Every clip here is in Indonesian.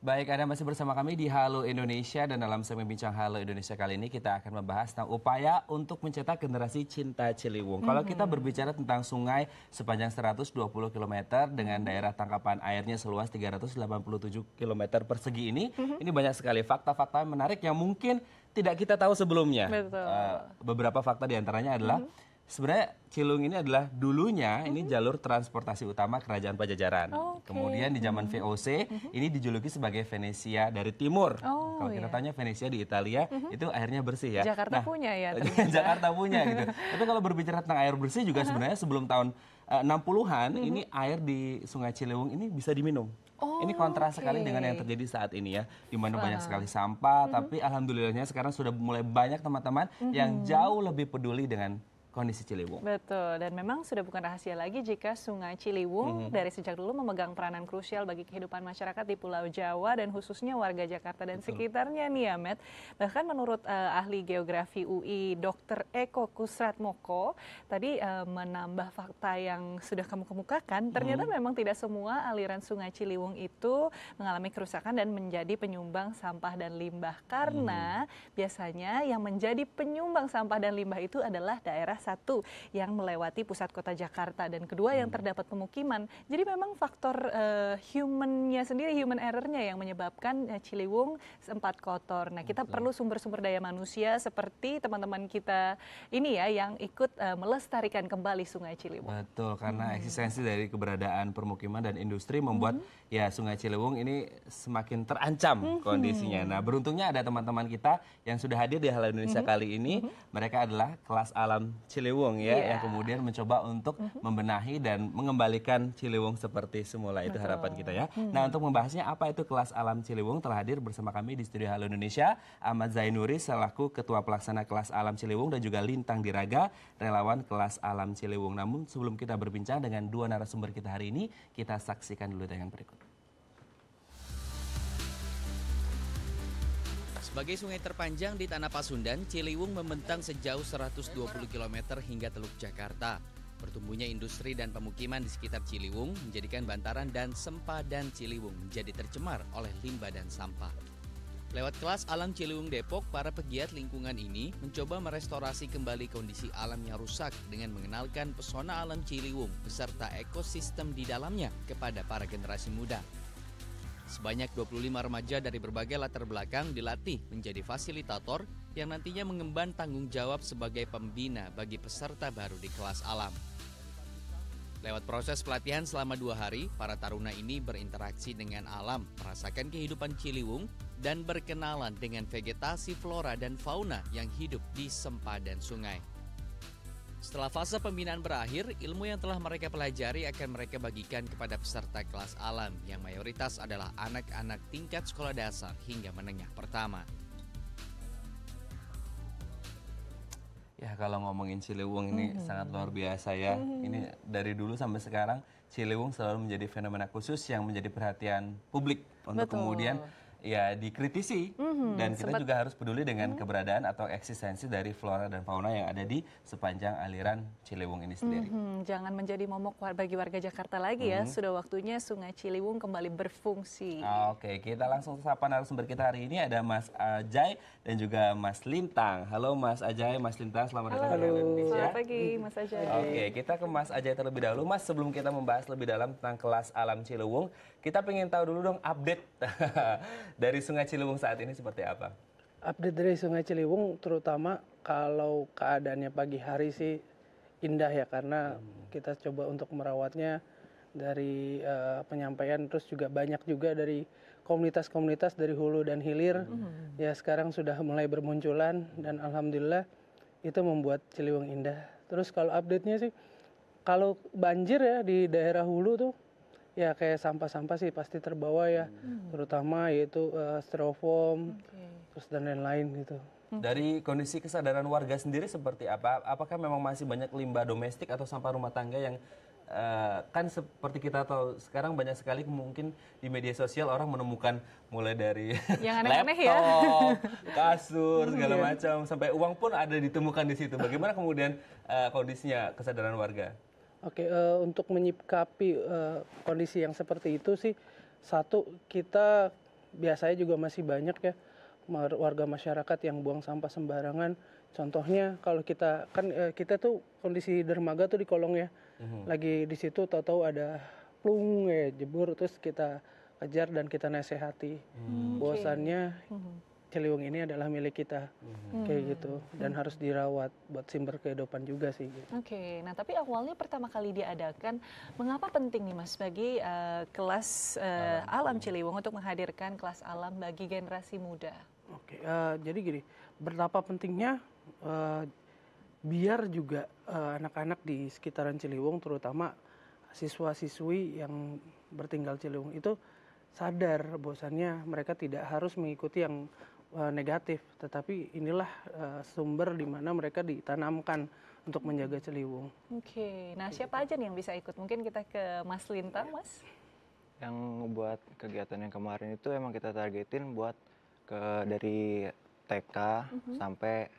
Baik, Anda masih bersama kami di Halo Indonesia dan dalam segmen bincang Halo Indonesia kali ini kita akan membahas tentang upaya untuk mencetak generasi cinta Ciliwung. Mm -hmm. Kalau kita berbicara tentang sungai sepanjang 120 km dengan daerah tangkapan airnya seluas 387 km persegi ini, mm -hmm. ini banyak sekali fakta-fakta menarik yang mungkin tidak kita tahu sebelumnya. Betul. Eh, beberapa fakta diantaranya adalah mm -hmm sebenarnya Cilung ini adalah dulunya mm -hmm. ini mm-hmm. jalur transportasi utama Kerajaan Pajajaran. Oh, okay. Kemudian di zaman mm -hmm. VOC mm -hmm. ini dijuluki sebagai Venesia dari timur. Oh, Kalau kita yeah. tanya Venesia di Italia mm -hmm. itu airnya bersih ya. Jakarta nah, punya ya. Jakarta punya gitu. Tapi kalau berbicara tentang air bersih juga uh -huh. sebenarnya sebelum tahun eh, uh, 60-an mm -hmm. ini air di Sungai Ciliwung ini bisa diminum. Oh, ini kontras okay. sekali dengan yang terjadi saat ini ya, di mana wow. banyak sekali sampah, mm -hmm. tapi alhamdulillahnya sekarang sudah mulai banyak teman-teman mm -hmm. yang mm-hmm. jauh lebih peduli dengan kondisi Ciliwung. Betul, dan memang sudah bukan rahasia lagi jika Sungai Ciliwung -hmm. dari sejak dulu memegang peranan krusial bagi kehidupan masyarakat di Pulau Jawa dan khususnya warga Jakarta dan Betul. sekitarnya nih ya, Ahmed. Bahkan menurut uh, ahli geografi UI Dr. Eko Kusratmoko tadi uh, menambah fakta yang sudah kamu kemukakan, ternyata -hmm. memang tidak semua aliran Sungai Ciliwung itu mengalami kerusakan dan menjadi penyumbang sampah dan limbah karena -hmm. biasanya yang menjadi penyumbang sampah dan limbah itu adalah daerah satu yang melewati pusat kota Jakarta dan kedua hmm. yang terdapat pemukiman. Jadi memang faktor uh, humannya sendiri, human errornya yang menyebabkan uh, Ciliwung sempat kotor. Nah kita Betul. perlu sumber-sumber daya manusia seperti teman-teman kita ini ya yang ikut uh, melestarikan kembali Sungai Ciliwung. Betul, karena hmm. eksistensi dari keberadaan permukiman dan industri membuat hmm. ya Sungai Ciliwung ini semakin terancam hmm. kondisinya. Nah beruntungnya ada teman-teman kita yang sudah hadir di Halal Indonesia hmm. kali ini. Hmm. Mereka adalah kelas alam Ciliwung ya yeah. yang kemudian mencoba untuk mm -hmm. membenahi dan mengembalikan Ciliwung seperti semula itu harapan kita ya. -hmm. Nah, untuk membahasnya apa itu kelas alam Ciliwung telah hadir bersama kami di studio Halo Indonesia Ahmad Zainuri selaku ketua pelaksana kelas alam Ciliwung dan juga Lintang Diraga relawan kelas alam Ciliwung. Namun sebelum kita berbincang dengan dua narasumber kita hari ini, kita saksikan dulu dengan berikut. Sebagai sungai terpanjang di Tanah Pasundan, Ciliwung membentang sejauh 120 km hingga Teluk Jakarta. Pertumbuhnya industri dan pemukiman di sekitar Ciliwung menjadikan bantaran dan sempadan Ciliwung menjadi tercemar oleh limbah dan sampah. Lewat kelas alam Ciliwung Depok, para pegiat lingkungan ini mencoba merestorasi kembali kondisi alam yang rusak dengan mengenalkan pesona alam Ciliwung beserta ekosistem di dalamnya kepada para generasi muda. Sebanyak 25 remaja dari berbagai latar belakang dilatih menjadi fasilitator yang nantinya mengemban tanggung jawab sebagai pembina bagi peserta baru di kelas alam. Lewat proses pelatihan selama dua hari, para taruna ini berinteraksi dengan alam, merasakan kehidupan ciliwung, dan berkenalan dengan vegetasi flora dan fauna yang hidup di sempadan sungai. Setelah fase pembinaan berakhir, ilmu yang telah mereka pelajari akan mereka bagikan kepada peserta kelas alam yang mayoritas adalah anak-anak tingkat sekolah dasar hingga menengah pertama. Ya kalau ngomongin Ciliwung ini mm -hmm. sangat luar biasa ya. Mm -hmm. Ini dari dulu sampai sekarang Ciliwung selalu menjadi fenomena khusus yang menjadi perhatian publik untuk Betul. kemudian ya dikritisi mm-hmm, dan kita sempet... juga harus peduli dengan mm-hmm. keberadaan atau eksistensi dari flora dan fauna yang ada di sepanjang aliran Ciliwung ini sendiri. Mm-hmm, jangan menjadi momok bagi warga Jakarta lagi mm-hmm. ya, mhm. sudah waktunya Sungai Ciliwung kembali berfungsi. Oke, okay, kita langsung sapa narasumber kita hari ini ada Mas Ajay dan juga Mas Lintang. Halo Mas Ajay, Mas Lintang, selamat datang di Indonesia. Selamat pagi Mas Ajay. Oke, okay, kita ke Mas Ajay terlebih dahulu. Mas, sebelum kita membahas lebih dalam tentang kelas alam Ciliwung, kita ingin tahu dulu dong update dari Sungai Ciliwung saat ini seperti apa? Update dari Sungai Ciliwung terutama kalau keadaannya pagi hari sih indah ya karena hmm. kita coba untuk merawatnya dari uh, penyampaian terus juga banyak juga dari komunitas-komunitas dari hulu dan hilir hmm. ya sekarang sudah mulai bermunculan dan alhamdulillah itu membuat Ciliwung indah. Terus kalau update-nya sih kalau banjir ya di daerah hulu tuh ya kayak sampah-sampah sih pasti terbawa ya, hmm. terutama yaitu uh, styrofoam, okay. terus dan lain-lain gitu. Dari kondisi kesadaran warga sendiri seperti apa? Apakah memang masih banyak limbah domestik atau sampah rumah tangga yang uh, kan seperti kita tahu sekarang banyak sekali mungkin di media sosial orang menemukan mulai dari yang aneh -aneh ya. laptop, ya. kasur segala iya. macam sampai uang pun ada ditemukan di situ. Bagaimana kemudian uh, kondisinya kesadaran warga? Oke, uh, untuk menyikapi uh, kondisi yang seperti itu sih, satu kita biasanya juga masih banyak ya warga masyarakat yang buang sampah sembarangan. Contohnya kalau kita kan uh, kita tuh kondisi dermaga tuh di kolong ya, mm-hmm. lagi di situ tahu-tahu ada plung ya jebur terus kita kejar dan kita nasehati. Mm-hmm. mm Ciliwung ini adalah milik kita mhm. hmm. kayak gitu dan hmm. harus dirawat buat sumber kehidupan juga sih. Gitu. Oke, okay. nah tapi awalnya pertama kali diadakan, mengapa penting nih Mas bagi uh, kelas uh, alam. alam Ciliwung untuk menghadirkan kelas alam bagi generasi muda? Oke, okay. uh, eh, jadi gini, berapa pentingnya uh, biar juga anak-anak uh, di sekitaran Ciliwung terutama siswa-siswi yang bertinggal Ciliwung itu sadar bosannya mereka tidak harus mengikuti yang Eh, negatif, tetapi inilah uh, sumber di mana mereka ditanamkan untuk menjaga ciliwung. Oke, okay. nah siapa gitu. aja nih yang bisa ikut? Mungkin kita ke Mas Lintang, Mas. Yang buat kegiatan yang kemarin itu emang kita targetin buat ke dari TK uh mhm. -huh. sampai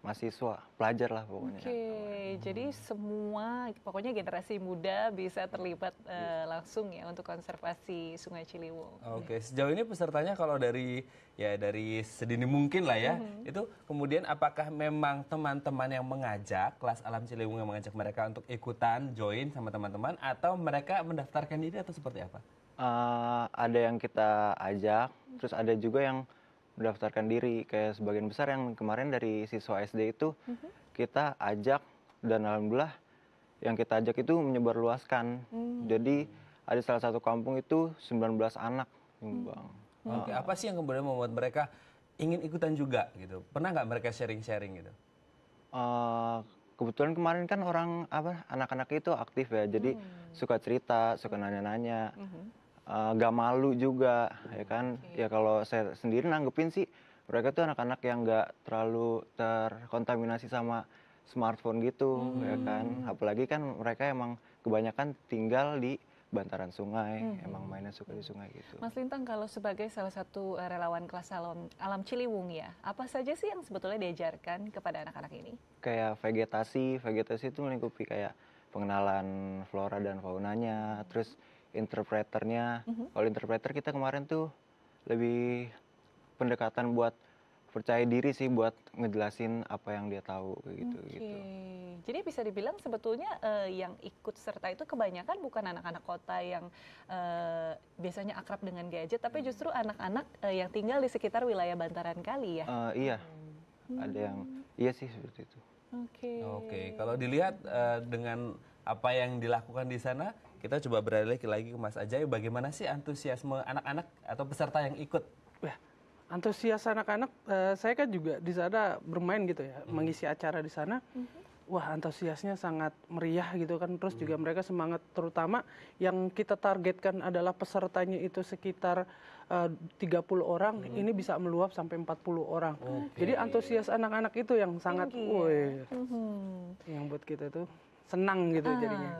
mahasiswa, pelajar lah pokoknya. Oke, okay. jadi hmm. semua pokoknya generasi muda bisa terlibat uh, langsung ya untuk konservasi Sungai Ciliwung. Oke, okay. sejauh ini pesertanya kalau dari ya dari sedini mungkin lah ya, mm -hmm. itu kemudian apakah memang teman-teman yang mengajak kelas alam Ciliwung yang mengajak mereka untuk ikutan join sama teman-teman atau mereka mendaftarkan diri atau seperti apa? Uh, ada yang kita ajak, terus ada juga yang mendaftarkan diri kayak sebagian besar yang kemarin dari siswa SD itu mm-hmm. kita ajak dan alhamdulillah yang kita ajak itu menyebarluaskan mm. jadi ada salah satu kampung itu 19 anak nyumbang mm. oke okay. Ah. apa sih yang kemudian membuat mereka ingin ikutan juga gitu pernah nggak mereka sharing-sharing gitu uh, kebetulan kemarin kan orang apa anak-anak itu aktif ya jadi hmm. suka cerita suka nanya-nanya hmm uh, eh, gak malu juga ya kan okay. ya kalau saya sendiri nanggepin sih mereka tuh anak-anak yang gak terlalu terkontaminasi sama smartphone gitu ya hmm. ya kan apalagi kan mereka emang kebanyakan tinggal di bantaran sungai hmm. emang mainnya suka di sungai gitu Mas Lintang kalau sebagai salah satu eh, relawan kelas salon alam Ciliwung ya apa saja sih yang sebetulnya diajarkan kepada anak-anak ini kayak vegetasi vegetasi itu melingkupi kayak pengenalan flora dan faunanya terus interpreternya. Mm -hmm. Kalau interpreter kita kemarin tuh lebih pendekatan buat percaya diri sih buat ngejelasin apa yang dia tahu gitu okay. gitu. Jadi bisa dibilang sebetulnya uh, yang ikut serta itu kebanyakan bukan anak-anak kota yang uh, biasanya akrab dengan gadget, tapi hmm. justru anak-anak uh, yang tinggal di sekitar wilayah Bantaran Kali ya. Uh, iya, hmm. ada yang iya sih seperti itu. Oke. Okay. Oke, okay. kalau dilihat uh, dengan apa yang dilakukan di sana kita coba beralih lagi ke Mas Ajay, bagaimana sih antusiasme anak-anak atau peserta yang ikut? Ya, antusias anak-anak, uh, saya kan juga di sana bermain gitu ya, hmm. mengisi acara di sana. Hmm wah antusiasnya sangat meriah gitu kan terus hmm. juga mereka semangat terutama yang kita targetkan adalah pesertanya itu sekitar eh, uh, 30 orang hmm. ini bisa meluap sampai 40 orang okay. jadi antusias anak-anak itu yang sangat woi ya? hmm. yang buat kita itu senang gitu ah. jadinya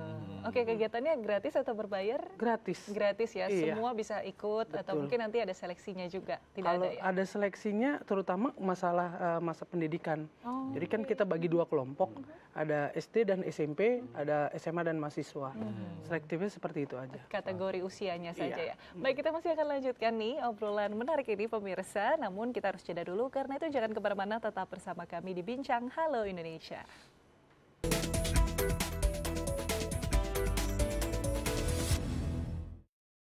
Oke, kegiatannya gratis atau berbayar? Gratis. Gratis ya, iya. semua bisa ikut Betul. atau mungkin nanti ada seleksinya juga. Tidak Kalau ada, ya? ada seleksinya terutama masalah uh, masa pendidikan. Oh, Jadi kan okay. kita bagi dua kelompok, mm -hmm. ada SD dan SMP, mm -hmm. ada SMA dan mahasiswa. Mm -hmm. Selektifnya seperti itu aja. Kategori usianya saja iya. ya. Baik, kita masih akan lanjutkan nih obrolan menarik ini pemirsa, namun kita harus jeda dulu karena itu jangan kemana-mana tetap bersama kami di Bincang Halo Indonesia.